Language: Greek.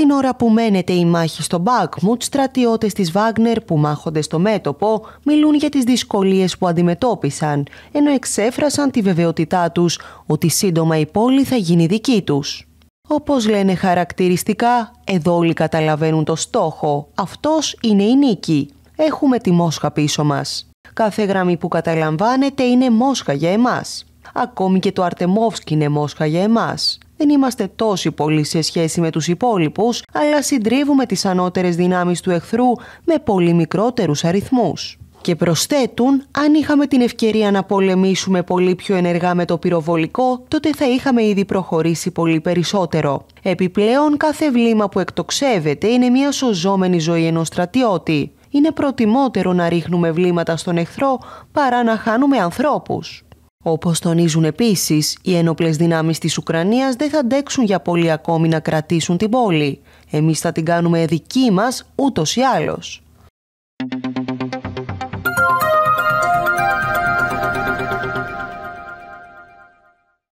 Την ώρα που μένεται η μάχη στο Μπάκμουτ, στρατιώτες της Βάγνερ που μάχονται στο μέτωπο μιλούν για τις δυσκολίες που αντιμετώπισαν, ενώ εξέφρασαν τη βεβαιότητά τους ότι σύντομα η πόλη θα γίνει δική τους. Όπως λένε χαρακτηριστικά, εδώ όλοι καταλαβαίνουν το στόχο. Αυτός είναι η νίκη. Έχουμε τη Μόσχα πίσω μας. Κάθε γραμμή που καταλαμβάνεται είναι Μόσχα για εμάς. Ακόμη και το Αρτεμόφσκι είναι Μόσχα για εμάς δεν είμαστε τόσοι πολλοί σε σχέση με τους υπόλοιπους, αλλά συντρίβουμε τις ανώτερες δυνάμεις του εχθρού με πολύ μικρότερους αριθμούς. Και προσθέτουν, αν είχαμε την ευκαιρία να πολεμήσουμε πολύ πιο ενεργά με το πυροβολικό, τότε θα είχαμε ήδη προχωρήσει πολύ περισσότερο. Επιπλέον, κάθε βλήμα που εκτοξεύεται είναι μια σωζόμενη ζωή ενός στρατιώτη. Είναι προτιμότερο να ρίχνουμε βλήματα στον εχθρό παρά να χάνουμε ανθρώπους. Όπως τονίζουν επίσης, οι ένοπλες δυνάμεις της Ουκρανίας δεν θα αντέξουν για πολύ ακόμη να κρατήσουν την πόλη. Εμείς θα την κάνουμε δική μας ούτως ή άλλως.